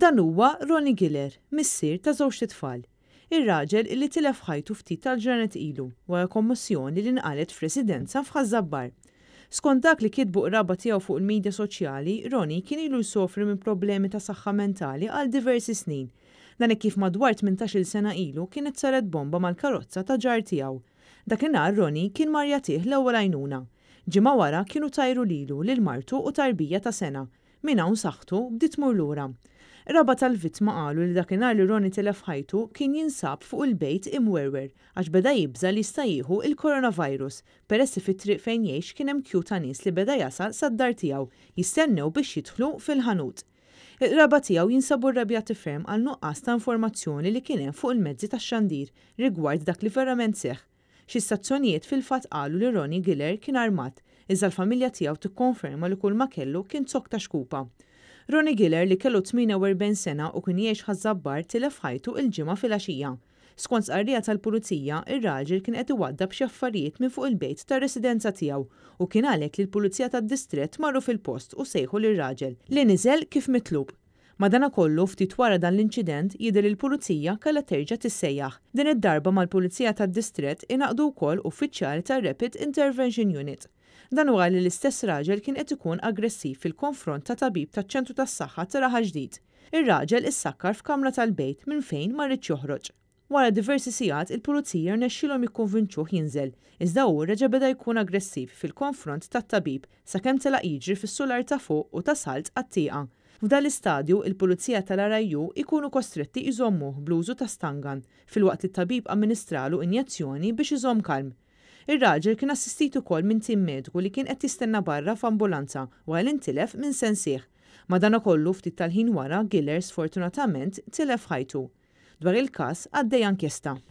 Dan huwa Ronnie Giller, missier ta' żewġ tfal. Ir-raġel li tilef ħajtu ftit tal-ġranet ilu wara kommissjoni li nqalet f'residenza f'Ħażabbar. Skont dak li kitbu qraba tiegħu fuq il-medja soċjali, Roni kien ilu jsofri minn problemi ta' saħħa mentali għal diversi snin. Dan kif madwar 18-il sena ilu kienet saret bomba mal-karozza ta' ġar tiegħu. Dakinhar Roni kien marja tih l-ewwel għajnuna. Ġimgħa wara kienu tajru lilu lil martu u tarbija ta' sena. minn hawn saħħtu bdiet mur lura. Raba tal-vittma qalu li dakinhar li Roni telef ħajtu kien jinsab fuq il-bejt imwerwer għax beda jibża li jista' jieħu il-coronavirus peressi fit-triq fejn jgħix kien hemm kju ta' nies li beda jasal sad-dar tiegħu jistennew biex jidħlu fil-ħanut. Il-raba tiegħu jinsabu r-rabja r-rabja ferm għal nuqqas ta' informazzjoni li kien hemm fuq il-mezzi tax-xandir rigward dak li verament seħħ. Xi stazzjonijiet fil-fatt qalu li Roni Giller kien armat, iżda l-familja tiegħu tikkonferma li kull ma kellu kien zok ta' xkupa. Ronnie Giller li kellu 48 sena u kien jiex ħazzabbar tilef ħajtu il-ġimgħa fil Skont qarrija tal-pulizija, ir-raġel kien qed iwaddab x'affarijiet minn fuq il-bejt tar-residenza tiegħu u kien għalhekk li l-pulizija tad-distrett marru fil-post u sejħu lir-raġel li niżel kif mitlub. Madana kollu ftit wara dan l-inċident jidher il-pulizija kellha terġa' tissejjaħ. Din id-darba mal-pulizija tad-distrett inaqdu wkoll uffiċjali tar-Rapid Intervention Unit. Dan huwa li l-istess raġel kien qed ikun aggressiv fil-konfront ta' tabib taċ-ċentru tas-saħħa taraħa ġdid. Ir-raġel issakkar f'kamra tal-bejt minn fejn ma rridx joħroġ. Wara diversi sigħat il-pulizija rnexxilhom jikkonvinċuh jinżel, iżda hu reġa' beda jkun aggressiv fil-konfront tat-tabib sakemm tela jiġri fis-sular ta' fuq u ta' salt għat-tieqa. F'dan l-istadju, il-Pulizija tal-Arajju ikunu kostretti iżommuh bluzu ta' stangan, fil-waqt li tabib amministralu injazzjoni biex iżomm kalm. Ir-raġel kien assistitu kol minn tim mediku li kien qed jistenna barra f'ambulanza wara intilef minn sensieħ. kollu ftit tal-ħin wara Gillers fortunatament tilef ħajtu. Dwar il-każ għaddej ankjesta.